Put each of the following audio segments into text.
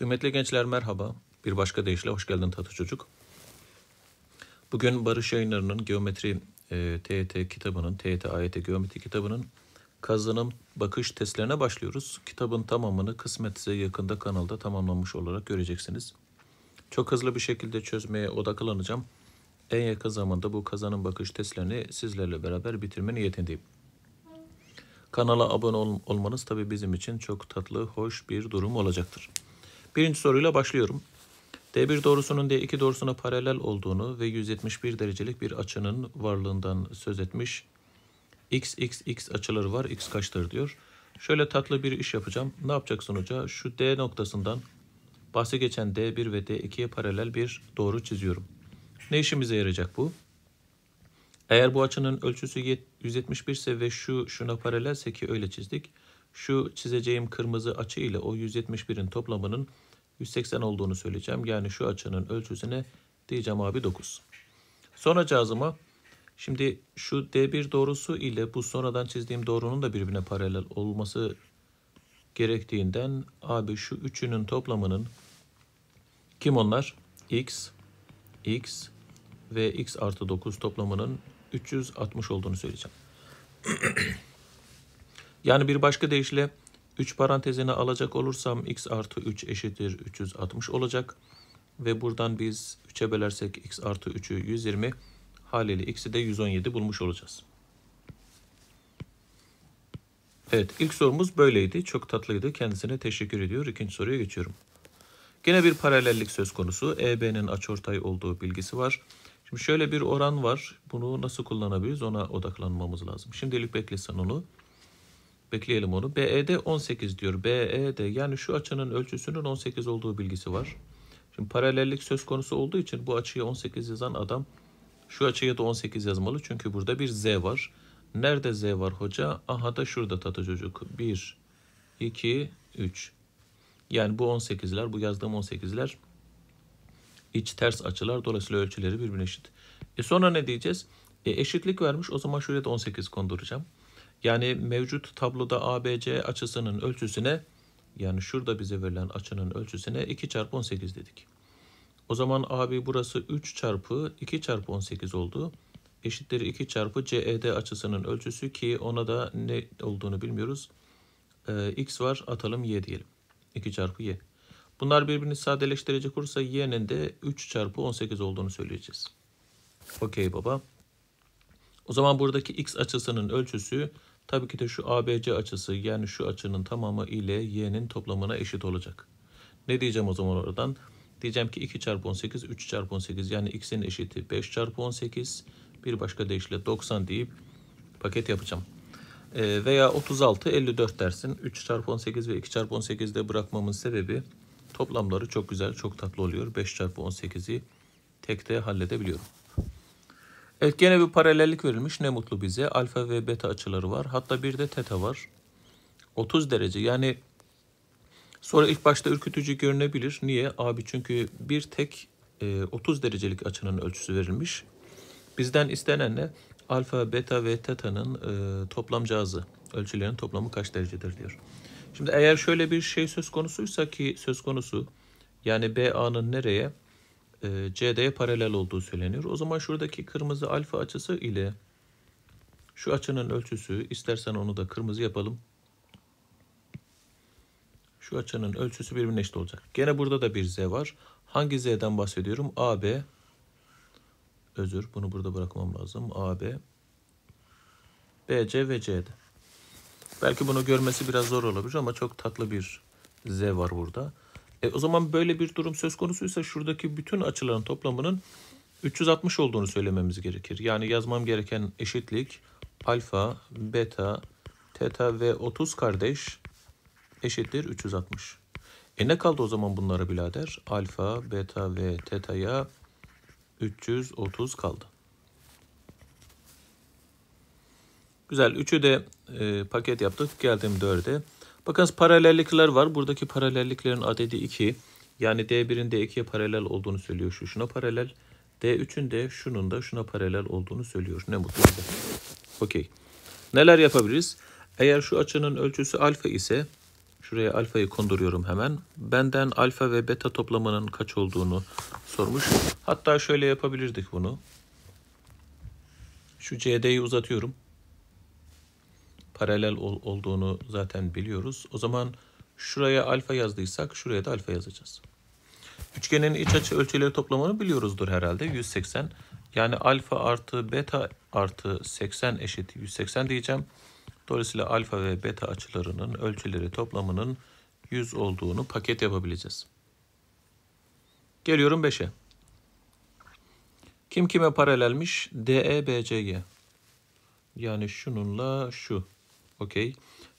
Kıymetli gençler merhaba. Bir başka deyişle hoş geldin tatlı Çocuk. Bugün Barış Yayınları'nın Geometri e, TET e kitabının, TET AYT e Geometri kitabının kazanım bakış testlerine başlıyoruz. Kitabın tamamını kısmetse yakında kanalda tamamlanmış olarak göreceksiniz. Çok hızlı bir şekilde çözmeye odaklanacağım. En yakın zamanda bu kazanım bakış testlerini sizlerle beraber bitirme niyetindeyim. Kanala abone ol- olmanız tabii bizim için çok tatlı, hoş bir durum olacaktır. Birinci soruyla başlıyorum. D1 doğrusunun D2 doğrusuna paralel olduğunu ve 171 derecelik bir açının varlığından söz etmiş. X, X, X açıları var. X kaçtır diyor. Şöyle tatlı bir iş yapacağım. Ne yapacaksın sonuca? Şu D noktasından bahsi geçen D1 ve D2'ye paralel bir doğru çiziyorum. Ne işimize yarayacak bu? Eğer bu açının ölçüsü 171 ise ve şu şuna paralelse ki öyle çizdik şu çizeceğim kırmızı açı ile o 171'in toplamının 180 olduğunu söyleyeceğim. Yani şu açının ölçüsüne diyeceğim abi 9. Sonra cazıma şimdi şu D1 doğrusu ile bu sonradan çizdiğim doğrunun da birbirine paralel olması gerektiğinden abi şu üçünün toplamının kim onlar? X, X ve X artı 9 toplamının 360 olduğunu söyleyeceğim. Yani bir başka deyişle 3 parantezine alacak olursam x artı 3 eşittir 360 olacak. Ve buradan biz 3'e bölersek x artı 3'ü 120 haliyle x'i de 117 bulmuş olacağız. Evet ilk sorumuz böyleydi. Çok tatlıydı. Kendisine teşekkür ediyor. İkinci soruya geçiyorum. Gene bir paralellik söz konusu. EB'nin açıortay olduğu bilgisi var. Şimdi şöyle bir oran var. Bunu nasıl kullanabiliriz ona odaklanmamız lazım. Şimdilik beklesin onu. Bekleyelim onu. BE'de 18 diyor. BE'de yani şu açının ölçüsünün 18 olduğu bilgisi var. Şimdi paralellik söz konusu olduğu için bu açıya 18 yazan adam şu açıya da 18 yazmalı. Çünkü burada bir Z var. Nerede Z var hoca? Aha da şurada tatlı çocuk. 1, 2, 3. Yani bu 18'ler, bu yazdığım 18'ler iç ters açılar. Dolayısıyla ölçüleri birbirine eşit. E sonra ne diyeceğiz? E eşitlik vermiş. O zaman şuraya da 18 konduracağım. Yani mevcut tabloda ABC açısının ölçüsüne yani şurada bize verilen açının ölçüsüne 2 çarpı 18 dedik. O zaman AB burası 3 çarpı 2 çarpı 18 oldu. Eşittir 2 çarpı CED açısının ölçüsü ki ona da ne olduğunu bilmiyoruz. Ee, X var atalım Y diyelim. 2 çarpı Y. Bunlar birbirini sadeleştirecek olursa Y'nin de 3 çarpı 18 olduğunu söyleyeceğiz. Okey baba. O zaman buradaki X açısının ölçüsü Tabii ki de şu ABC açısı yani şu açının tamamı ile y'nin toplamına eşit olacak. Ne diyeceğim o zaman oradan? Diyeceğim ki 2 çarpı 18, 3 çarpı 18 yani x'in eşiti 5 çarpı 18. Bir başka deyişle 90 deyip paket yapacağım. E, veya 36, 54 dersin. 3 çarpı 18 ve 2 çarpı 18'de bırakmamın sebebi toplamları çok güzel, çok tatlı oluyor. 5 çarpı 18'i tekte halledebiliyorum. Evet gene bir paralellik verilmiş. Ne mutlu bize. Alfa ve beta açıları var. Hatta bir de teta var. 30 derece. Yani sonra ilk başta ürkütücü görünebilir. Niye? Abi çünkü bir tek 30 e, derecelik açının ölçüsü verilmiş. Bizden istenen ne? Alfa, beta ve teta'nın e, toplam cihazı. Ölçülerin toplamı kaç derecedir diyor. Şimdi eğer şöyle bir şey söz konusuysa ki söz konusu yani BA'nın nereye e, CD'ye paralel olduğu söyleniyor. O zaman şuradaki kırmızı alfa açısı ile şu açının ölçüsü istersen onu da kırmızı yapalım. Şu açının ölçüsü birbirine eşit olacak. Gene burada da bir z var. Hangi z'den bahsediyorum? AB özür bunu burada bırakmam lazım. AB BC ve CD. Belki bunu görmesi biraz zor olabilir ama çok tatlı bir z var burada. E, o zaman böyle bir durum söz konusuysa şuradaki bütün açıların toplamının 360 olduğunu söylememiz gerekir. Yani yazmam gereken eşitlik alfa, beta, teta ve 30 kardeş eşittir 360. E ne kaldı o zaman bunlara birader? Alfa, beta ve teta'ya 330 kaldı. Güzel. 3'ü de e, paket yaptık. Geldim 4'e. Bakınız paralellikler var. Buradaki paralelliklerin adedi 2. Yani D1'in D2'ye paralel olduğunu söylüyor. Şu şuna paralel. D3'ün de şunun da şuna paralel olduğunu söylüyor. Ne mutlu Okey. Neler yapabiliriz? Eğer şu açının ölçüsü alfa ise şuraya alfayı konduruyorum hemen. Benden alfa ve beta toplamının kaç olduğunu sormuş. Hatta şöyle yapabilirdik bunu. Şu CD'yi uzatıyorum paralel ol, olduğunu zaten biliyoruz. O zaman şuraya alfa yazdıysak şuraya da alfa yazacağız. Üçgenin iç açı ölçüleri toplamını biliyoruzdur herhalde 180. Yani alfa artı beta artı 80 eşit 180 diyeceğim. Dolayısıyla alfa ve beta açılarının ölçüleri toplamının 100 olduğunu paket yapabileceğiz. Geliyorum 5'e. Kim kime paralelmiş? DEBCG. Yani şununla şu. Okey.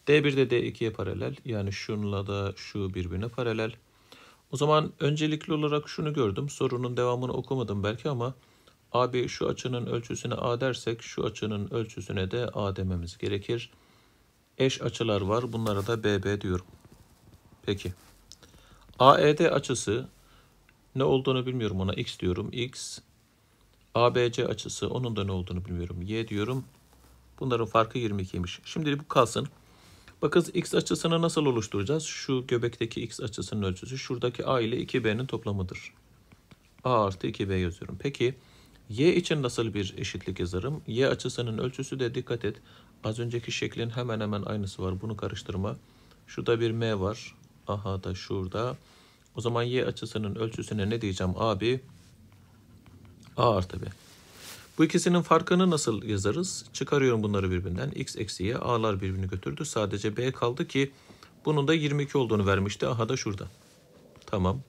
D1 de D2'ye paralel. Yani şunla da şu birbirine paralel. O zaman öncelikli olarak şunu gördüm. Sorunun devamını okumadım belki ama AB şu açının ölçüsüne A dersek şu açının ölçüsüne de A dememiz gerekir. Eş açılar var. Bunlara da BB diyorum. Peki. AED açısı ne olduğunu bilmiyorum ona x diyorum. X ABC açısı onun da ne olduğunu bilmiyorum. Y diyorum. Bunların farkı 22'ymiş. Şimdi bu kalsın. Bakın x açısını nasıl oluşturacağız? Şu göbekteki x açısının ölçüsü şuradaki a ile 2b'nin toplamıdır. a artı 2b yazıyorum. Peki y için nasıl bir eşitlik yazarım? y açısının ölçüsü de dikkat et. Az önceki şeklin hemen hemen aynısı var. Bunu karıştırma. Şurada bir m var. Aha da şurada. O zaman y açısının ölçüsüne ne diyeceğim abi? a artı b. Bu ikisinin farkını nasıl yazarız? Çıkarıyorum bunları birbirinden. X eksi Y A'lar birbirini götürdü. Sadece B kaldı ki bunun da 22 olduğunu vermişti. Aha da şurada. Tamam.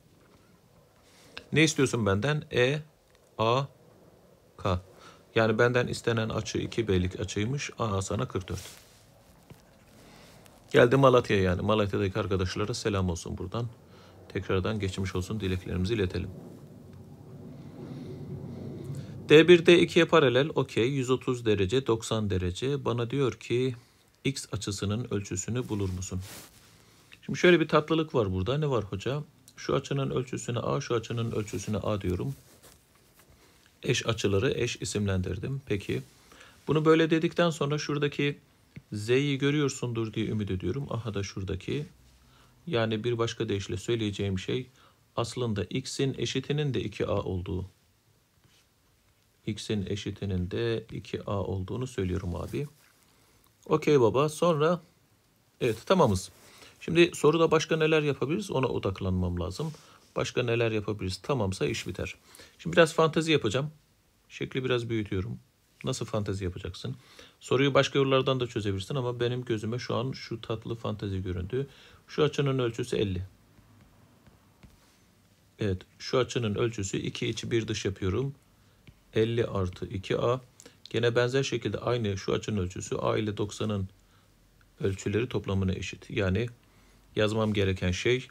Ne istiyorsun benden? E, A, K. Yani benden istenen açı 2B'lik açıymış. A sana 44. Geldi Malatya yani. Malatya'daki arkadaşlara selam olsun buradan. Tekrardan geçmiş olsun dileklerimizi iletelim. D1 D2'ye paralel okey 130 derece 90 derece bana diyor ki x açısının ölçüsünü bulur musun? Şimdi şöyle bir tatlılık var burada. Ne var hoca? Şu açının ölçüsünü a, şu açının ölçüsünü a diyorum. Eş açıları eş isimlendirdim. Peki bunu böyle dedikten sonra şuradaki z'yi görüyorsundur diye ümit ediyorum. Aha da şuradaki. Yani bir başka deyişle söyleyeceğim şey aslında x'in eşitinin de 2a olduğu x'in eşitinin de 2a olduğunu söylüyorum abi. Okey baba. Sonra evet tamamız. Şimdi soruda başka neler yapabiliriz ona odaklanmam lazım. Başka neler yapabiliriz tamamsa iş biter. Şimdi biraz fantezi yapacağım. Şekli biraz büyütüyorum. Nasıl fantezi yapacaksın? Soruyu başka yollardan da çözebilirsin ama benim gözüme şu an şu tatlı fantezi göründü. Şu açının ölçüsü 50. Evet şu açının ölçüsü 2 içi 1 dış yapıyorum. 50 artı 2A. Gene benzer şekilde aynı şu açının ölçüsü A ile 90'ın ölçüleri toplamına eşit. Yani yazmam gereken şey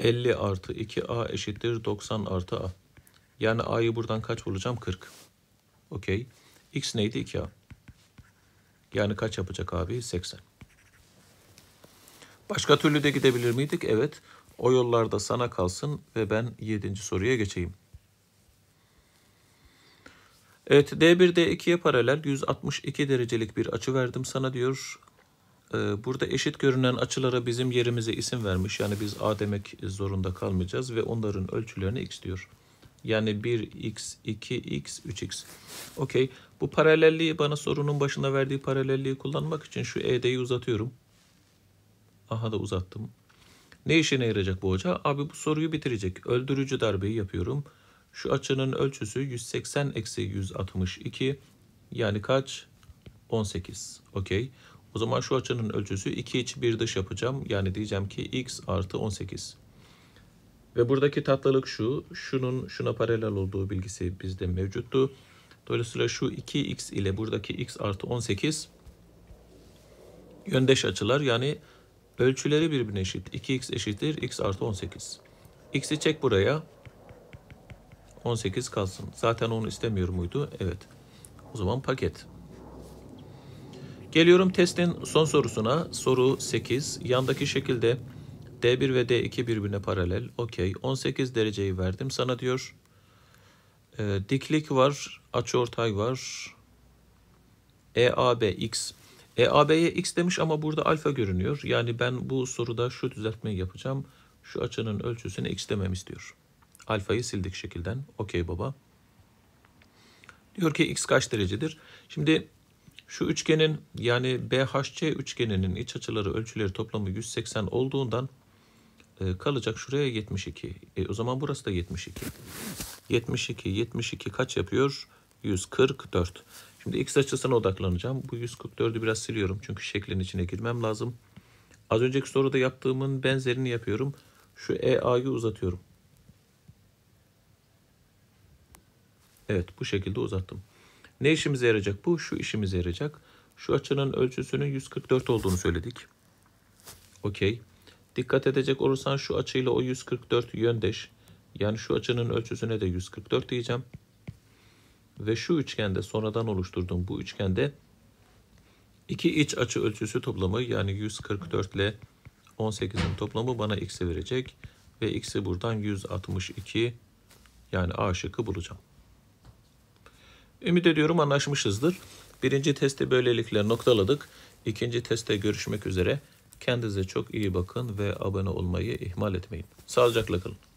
50 artı 2A eşittir 90 artı A. Yani A'yı buradan kaç bulacağım? 40. Okey. X neydi? 2A. Yani kaç yapacak abi? 80. Başka türlü de gidebilir miydik? Evet. O yollarda sana kalsın ve ben 7. soruya geçeyim. Evet D1 D2'ye paralel 162 derecelik bir açı verdim sana diyor. Ee, burada eşit görünen açılara bizim yerimize isim vermiş. Yani biz A demek zorunda kalmayacağız ve onların ölçülerini x diyor. Yani 1x, 2x, 3x. Okey. Bu paralelliği bana sorunun başında verdiği paralelliği kullanmak için şu ED'yi uzatıyorum. Aha da uzattım. Ne işine yarayacak bu hoca? Abi bu soruyu bitirecek. Öldürücü darbeyi yapıyorum. Şu açının ölçüsü 180 eksi 162. Yani kaç? 18. Okey. O zaman şu açının ölçüsü 2 iç 1 dış yapacağım. Yani diyeceğim ki x artı 18. Ve buradaki tatlılık şu. Şunun şuna paralel olduğu bilgisi bizde mevcuttu. Dolayısıyla şu 2x ile buradaki x artı 18 yöndeş açılar. Yani Ölçüleri birbirine eşit. 2x eşittir x artı 18. x'i çek buraya. 18 kalsın. Zaten onu istemiyorum muydu? Evet. O zaman paket. Geliyorum testin son sorusuna. Soru 8. Yandaki şekilde D1 ve D2 birbirine paralel. Okey. 18 dereceyi verdim sana diyor. E, diklik var. açı ortay var. EAB X e, AB'ye x demiş ama burada alfa görünüyor. Yani ben bu soruda şu düzeltmeyi yapacağım. Şu açının ölçüsünü x demem istiyor. Alfayı sildik şekilden. Okey baba. Diyor ki x kaç derecedir? Şimdi şu üçgenin yani BHC üçgeninin iç açıları ölçüleri toplamı 180 olduğundan e, kalacak şuraya 72. E, o zaman burası da 72. 72, 72 kaç yapıyor? 144. Şimdi x açısına odaklanacağım. Bu 144'ü biraz siliyorum çünkü şeklin içine girmem lazım. Az önceki soruda yaptığımın benzerini yapıyorum. Şu EA'yı uzatıyorum. Evet bu şekilde uzattım. Ne işimize yarayacak bu? Şu işimize yarayacak. Şu açının ölçüsünün 144 olduğunu söyledik. Okey. Dikkat edecek olursan şu açıyla o 144 yöndeş. Yani şu açının ölçüsüne de 144 diyeceğim ve şu üçgende sonradan oluşturduğum bu üçgende iki iç açı ölçüsü toplamı yani 144 ile 18'in toplamı bana x'i verecek ve x'i buradan 162 yani A şıkkı bulacağım. Ümit ediyorum anlaşmışızdır. Birinci testi böylelikle noktaladık. İkinci testte görüşmek üzere. Kendinize çok iyi bakın ve abone olmayı ihmal etmeyin. Sağlıcakla kalın.